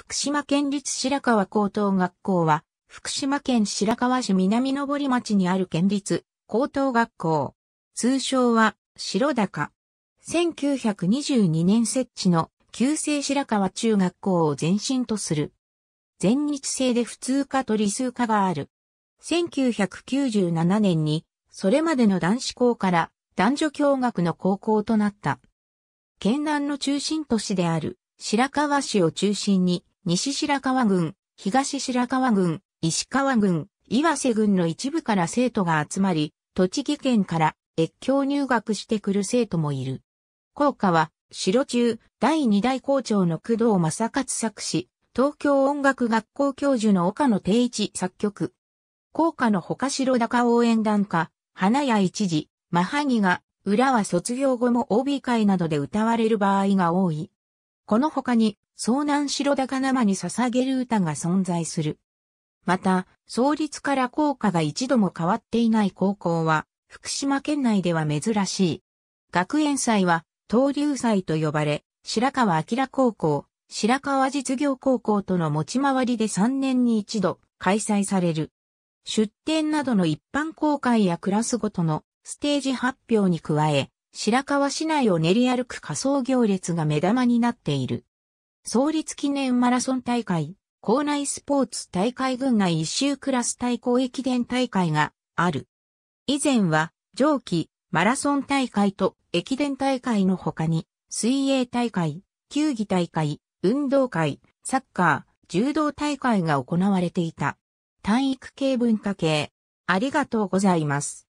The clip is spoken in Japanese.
福島県立白川高等学校は、福島県白川市南登町にある県立高等学校。通称は、白高。1922年設置の旧制白川中学校を前身とする。全日制で普通科と理数科がある。1997年に、それまでの男子校から男女共学の高校となった。県南の中心都市である白川市を中心に西白川郡、東白川郡、石川郡、岩瀬郡の一部から生徒が集まり、栃木県から越境入学してくる生徒もいる。校歌は、白中、第二代校長の工藤正勝作詞、東京音楽学校教授の岡野定一作曲。校歌の他白高応援団歌、花屋一時、マハギが、裏は卒業後も OB 会などで歌われる場合が多い。この他に、遭難白高生に捧げる歌が存在する。また、創立から校歌が一度も変わっていない高校は、福島県内では珍しい。学園祭は、東流祭と呼ばれ、白川明高校、白川実業高校との持ち回りで3年に一度開催される。出展などの一般公開やクラスごとのステージ発表に加え、白川市内を練り歩く仮想行列が目玉になっている。創立記念マラソン大会、校内スポーツ大会群内一周クラス対抗駅伝大会がある。以前は、上記、マラソン大会と駅伝大会の他に、水泳大会、球技大会、運動会、サッカー、柔道大会が行われていた。体育系文化系。ありがとうございます。